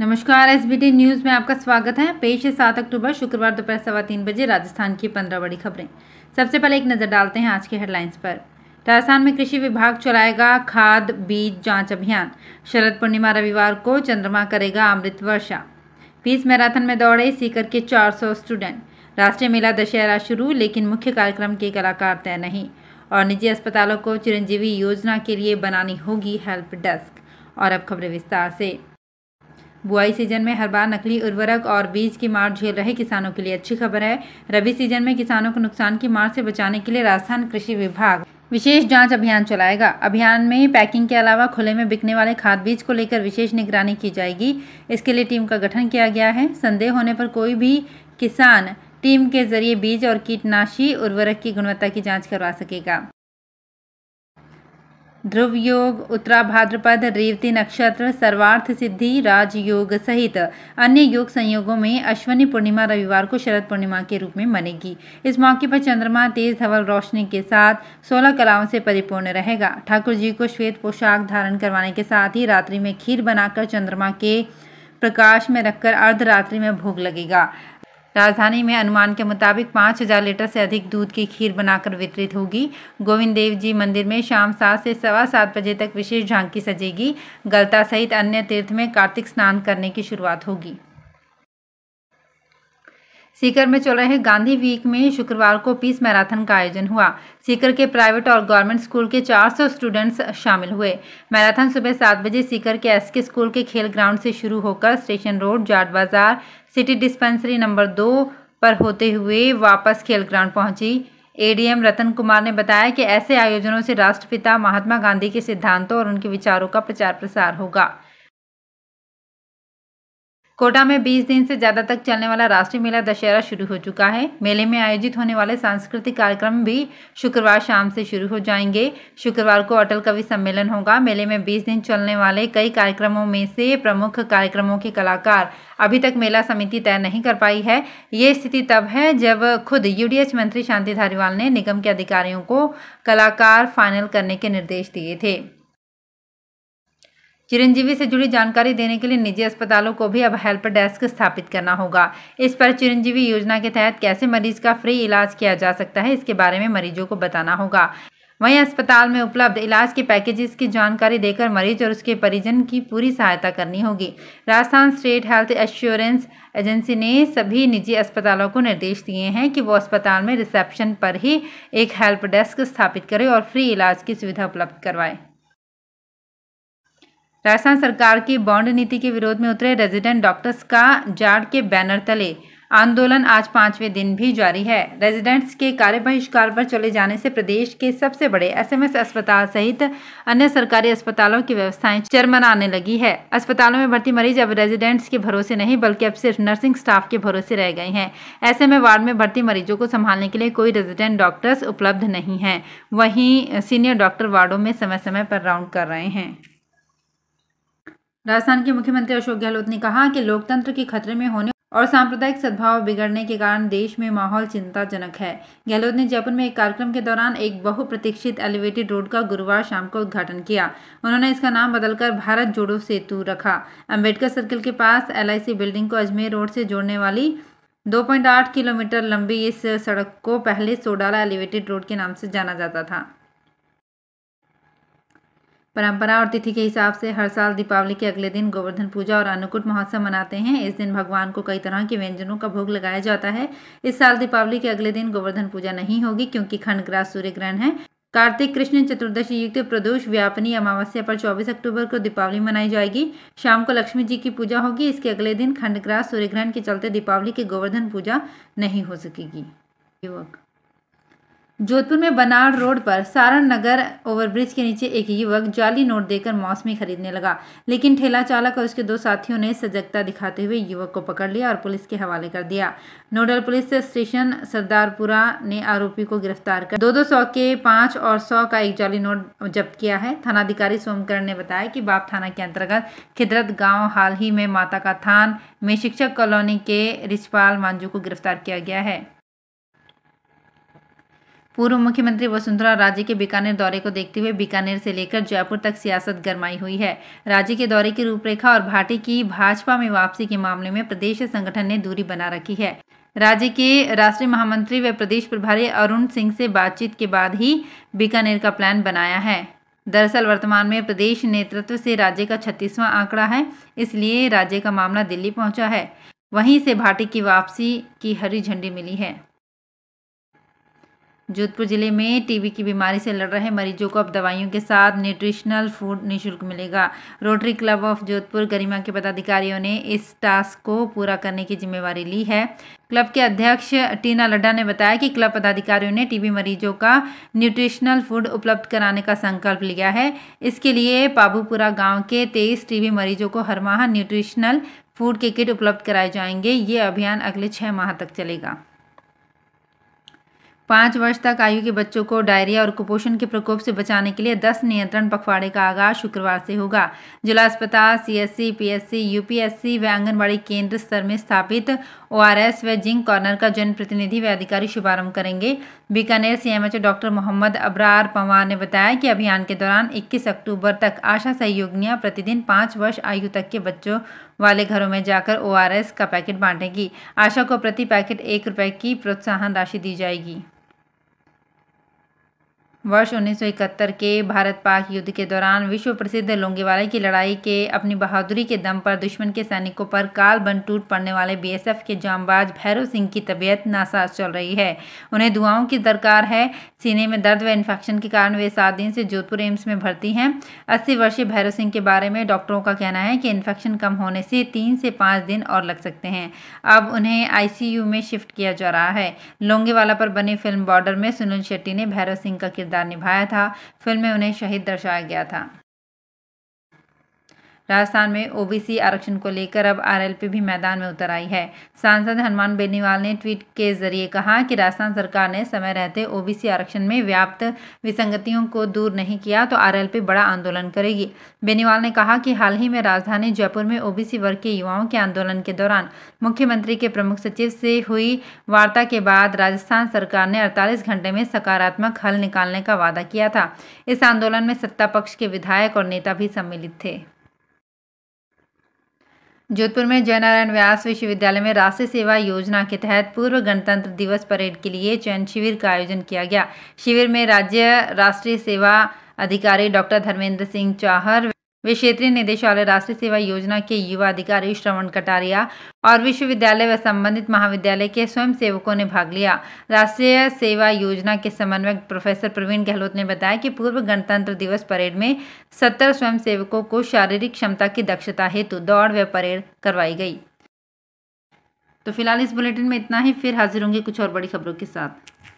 नमस्कार S B T news में आपका स्वागत है पेश है सात अक्टूबर शुक्रवार दोपहर सवा तीन बजे राजस्थान की पंद्रह बड़ी खबरें सबसे पहले एक नज़र डालते हैं आज के हेडलाइंस पर राजस्थान में कृषि विभाग चलाएगा खाद बीज जांच अभियान शरद पूर्णिमा रविवार को चंद्रमा करेगा अमृत वर्षा बीस मैराथन में दौड़े सीकर के चार स्टूडेंट राष्ट्रीय मेला दशहरा शुरू लेकिन मुख्य कार्यक्रम के कलाकार तय नहीं और निजी अस्पतालों को चिरंजीवी योजना के लिए बनानी होगी हेल्प डेस्क और अब खबरें विस्तार से बुआई सीजन में हर बार नकली उर्वरक और बीज की मार झेल रहे किसानों के लिए अच्छी खबर है रबी सीजन में किसानों को नुकसान की मार से बचाने के लिए राजस्थान कृषि विभाग विशेष जांच अभियान चलाएगा अभियान में पैकिंग के अलावा खुले में बिकने वाले खाद बीज को लेकर विशेष निगरानी की जाएगी इसके लिए टीम का गठन किया गया है संदेह होने पर कोई भी किसान टीम के जरिए बीज और कीटनाशी उर्वरक की गुणवत्ता की जांच करवा सकेगा ध्रुव योग उत्तरा भाद्रपद रेवती नक्षत्र सर्वार्थ सिद्धि राजयोग सहित अन्य योग संयोगों में अश्वनी पूर्णिमा रविवार को शरद पूर्णिमा के रूप में मनेगी इस मौके पर चंद्रमा तेज धवल रोशनी के साथ सोलह कलाओं से परिपूर्ण रहेगा ठाकुर जी को श्वेत पोशाक धारण करवाने के साथ ही रात्रि में खीर बनाकर चंद्रमा के प्रकाश में रखकर अर्धरात्रि में भोग लगेगा राजधानी में अनुमान के मुताबिक पाँच हजार लीटर से अधिक दूध की खीर बनाकर वितरित होगी गोविंद देव जी मंदिर में शाम सात से सवा सात बजे तक विशेष झांकी सजेगी गलता सहित अन्य तीर्थ में कार्तिक स्नान करने की शुरुआत होगी सीकर में चल रहे गांधी वीक में शुक्रवार को पीस मैराथन का आयोजन हुआ सीकर के प्राइवेट और गवर्नमेंट स्कूल के 400 स्टूडेंट्स शामिल हुए मैराथन सुबह सात बजे सीकर के एसके स्कूल के खेल ग्राउंड से शुरू होकर स्टेशन रोड जाट बाजार सिटी डिस्पेंसरी नंबर दो पर होते हुए वापस खेल ग्राउंड पहुंची एडीएम रतन कुमार ने बताया कि ऐसे आयोजनों से राष्ट्रपिता महात्मा गांधी के सिद्धांतों और उनके विचारों का प्रचार प्रसार होगा कोटा में 20 दिन से ज़्यादा तक चलने वाला राष्ट्रीय मेला दशहरा शुरू हो चुका है मेले में आयोजित होने वाले सांस्कृतिक कार्यक्रम भी शुक्रवार शाम से शुरू हो जाएंगे शुक्रवार को अटल कवि सम्मेलन होगा मेले में 20 दिन चलने वाले कई कार्यक्रमों में से प्रमुख कार्यक्रमों के कलाकार अभी तक मेला समिति तय नहीं कर पाई है ये स्थिति तब है जब खुद यूडीएच मंत्री शांति धारीवाल ने निगम के अधिकारियों को कलाकार फाइनल करने के निर्देश दिए थे चिरंजीवी से जुड़ी जानकारी देने के लिए निजी अस्पतालों को भी अब हेल्प डेस्क स्थापित करना होगा इस पर चिरंजीवी योजना के तहत कैसे मरीज का फ्री इलाज किया जा सकता है इसके बारे में मरीजों को बताना होगा वहीं अस्पताल में उपलब्ध इलाज के पैकेजेस की जानकारी देकर मरीज और उसके परिजन की पूरी सहायता करनी होगी Rajasthan state health assurance agency ने सभी निजी अस्पतालों को निर्देश दिए हैं कि वो अस्पताल में रिसेप्शन पर ही एक हेल्प डेस्क स्थापित करें और फ्री इलाज की सुविधा उपलब्ध करवाएं राजस्थान सरकार की बॉन्ड नीति के विरोध में उतरे रेजिडेंट डॉक्टर्स का जाड़ के बैनर तले आंदोलन आज पांचवें दिन भी जारी है रेजिडेंट्स के कार्य बहिष्कार पर चले जाने से प्रदेश के सबसे बड़े एसएमएस अस्पताल सहित अन्य सरकारी अस्पतालों की व्यवस्थाएं चरमराने लगी है अस्पतालों में भर्ती मरीज अब रेजिडेंट्स के भरोसे नहीं बल्कि अब सिर्फ नर्सिंग स्टाफ के भरोसे रह गए हैं ऐसे में वार्ड में भर्ती मरीजों को संभालने के लिए कोई रेजिडेंट डॉक्टर्स उपलब्ध नहीं है वहीं सीनियर डॉक्टर वार्डो में समय समय पर राउंड कर रहे हैं राजस्थान के मुख्यमंत्री अशोक गहलोत ने कहा कि लोकतंत्र के खतरे में होने और सांप्रदायिक सद्भाव बिगड़ने के कारण देश में माहौल चिंताजनक है गहलोत ने जयपुर में एक कार्यक्रम के दौरान एक बहुप्रतीक्षित एलिवेटेड रोड का गुरुवार शाम को उद्घाटन किया उन्होंने इसका नाम बदलकर भारत जोड़ो सेतु रखा अम्बेडकर सर्किल के पास एल बिल्डिंग को अजमेर रोड से जोड़ने वाली 2.8 किलोमीटर लंबी इस सड़क को पहले सोडाला एलिवेटेड रोड के नाम से जाना जाता था परंपरा और तिथि के हिसाब से हर साल दीपावली के अगले दिन गोवर्धन पूजा और अन्नकूट महोत्सव मनाते हैं इस दिन भगवान को कई तरह के व्यंजनों का भोग लगाया जाता है इस साल दीपावली के अगले दिन गोवर्धन पूजा नहीं होगी क्योंकि खंडग्रास सूर्य ग्रहण है कार्तिक कृष्ण चतुर्दशी युक्त प्रदोष व्यापनी अमावस्या पर 24 अक्टूबर को दीपावली मनाई जाएगी शाम को लक्ष्मी जी की पूजा होगी इसके अगले दिन खंडग्रास सूर्यग्रहण के चलते दीपावली की गोवर्धन पूजा नहीं हो सकेगी युवक जोधपुर में बनाड़ रोड पर सारण नगर ओवरब्रिज के नीचे एक युवक जाली नोट देकर मौसमी खरीदने लगा लेकिन ठेला चालक और उसके दो साथियों ने सजगता दिखाते हुए युवक को पकड़ लिया और पुलिस के हवाले कर दिया नोडल पुलिस स्टेशन सरदारपुरा ने आरोपी को गिरफ्तार कर दो दो सौ के पांच और सौ का एक जाली नोट जब्त किया है थानाधिकारी सोमकरण ने बताया कि बाप थाना के अंतर्गत खिदरत गाँव हाल ही में माता का थान में शिक्षक कॉलोनी के रिजपाल मांझू को गिरफ्तार किया गया है पूर्व मुख्यमंत्री वसुंधरा राजे के बीकानेर दौरे को देखते हुए बीकानेर से लेकर जयपुर तक सियासत गरमाई हुई है राज्य के दौरे की रूपरेखा और भाटी की भाजपा में वापसी के मामले में प्रदेश संगठन ने दूरी बना रखी है राज्य के राष्ट्रीय महामंत्री व प्रदेश प्रभारी अरुण सिंह से बातचीत के बाद ही बीकानेर का प्लान बनाया है दरअसल वर्तमान में प्रदेश नेतृत्व से राज्य का छत्तीसवां आंकड़ा है इसलिए राज्य का मामला दिल्ली पहुंचा है वहीं से भाटी की वापसी की हरी झंडी मिली है जोधपुर जिले में टीबी की बीमारी से लड़ रहे मरीजों को अब दवाइयों के साथ न्यूट्रिशनल फूड निःशुल्क मिलेगा rotary club of Jodhpur Garima के पदाधिकारियों ने इस टास्क को पूरा करने की जिम्मेवारी ली है क्लब के अध्यक्ष टीना लड्डा ने बताया कि क्लब पदाधिकारियों ने टीबी मरीजों का न्यूट्रिशनल फूड उपलब्ध कराने का संकल्प लिया है इसके लिए पाबूपुरा गाँव के तेईस टीबी मरीजों को हर माह न्यूट्रिशनल फूड के किट उपलब्ध कराए जाएंगे ये अभियान अगले छः माह तक चलेगा पाँच वर्ष तक आयु के बच्चों को डायरिया और कुपोषण के प्रकोप से बचाने के लिए दस नियंत्रण पखवाड़े का आगाज शुक्रवार से होगा जिला अस्पताल सीएससी, पीएससी, यूपीएससी व आंगनबाड़ी केंद्र स्तर में स्थापित ओआरएस व जिंक कॉर्नर का जनप्रतिनिधि व अधिकारी शुभारंभ करेंगे बीकानेर सीएमएचओ डॉक्टर मोहम्मद अब्रार पवार ने बताया कि अभियान के दौरान इक्कीस अक्टूबर तक आशा सहयोगियाँ प्रतिदिन पाँच वर्ष आयु तक के बच्चों वाले घरों में जाकर एस का पैकेट बांटेंगी आशा को प्रति पैकेट एक रुपये की प्रोत्साहन राशि दी जाएगी वर्ष 1971 के भारत पाक युद्ध के दौरान विश्व प्रसिद्ध लोंगेवाला की लड़ाई के अपनी बहादुरी के दम पर दुश्मन के सैनिकों पर काल बन टूट पड़ने वाले बीएसएफ के जामबाज भैरव सिंह की तबीयत नासाज चल रही है उन्हें दुआओं की दरकार है सीने में दर्द व इन्फेक्शन के कारण वे सात दिन से जोधपुर एम्स में भर्ती हैं अस्सी वर्षीय भैरव सिंह के बारे में डॉक्टरों का कहना है कि इन्फेक्शन कम होने से तीन से पाँच दिन और लग सकते हैं अब उन्हें आई में शिफ्ट किया जा रहा है लोंगेवाला पर बनी फिल्म बॉर्डर में सुनील शेट्टी ने भैरव सिंह का किरदार किरदार निभाया था फिल्म में उन्हें शहीद दर्शाया गया था राजस्थान में ओबीसी आरक्षण को लेकर अब आरएलपी भी मैदान में उतर आई है सांसद हनुमान बेनीवाल ने ट्वीट के जरिए कहा कि राजस्थान सरकार ने समय रहते ओबीसी आरक्षण में व्याप्त विसंगतियों को दूर नहीं किया तो आरएलपी बड़ा आंदोलन करेगी बेनीवाल ने कहा कि हाल ही में राजधानी जयपुर में ओबीसी वर्ग के युवाओं के आंदोलन के दौरान मुख्यमंत्री के प्रमुख सचिव से हुई वार्ता के बाद राजस्थान सरकार ने अड़तालीस घंटे में सकारात्मक हल निकालने का वादा किया था इस आंदोलन में सत्ता पक्ष के विधायक और नेता भी सम्मिलित थे जोधपुर में जयनारायण व्यास विश्वविद्यालय में राष्ट्रीय सेवा योजना के तहत पूर्व गणतंत्र दिवस परेड के लिए चयन शिविर का आयोजन किया गया शिविर में राज्य राष्ट्रीय सेवा अधिकारी डॉक्टर धर्मेंद्र सिंह चौहर वे क्षेत्रीय निदेशालय राष्ट्रीय सेवा योजना के युवा अधिकारी श्रवण कटारिया और विश्वविद्यालय व संबंधित महाविद्यालय के स्वयं सेवकों ने भाग लिया राष्ट्रीय सेवा योजना के समन्वयक प्रोफेसर प्रवीण गहलोत ने बताया कि पूर्व गणतंत्र दिवस परेड में सत्तर स्वयं सेवकों को शारीरिक क्षमता की दक्षता हेतु दौड़ व परेड करवाई गई तो फिलहाल इस बुलेटिन में इतना ही फिर हाजिर होंगे कुछ और बड़ी खबरों के साथ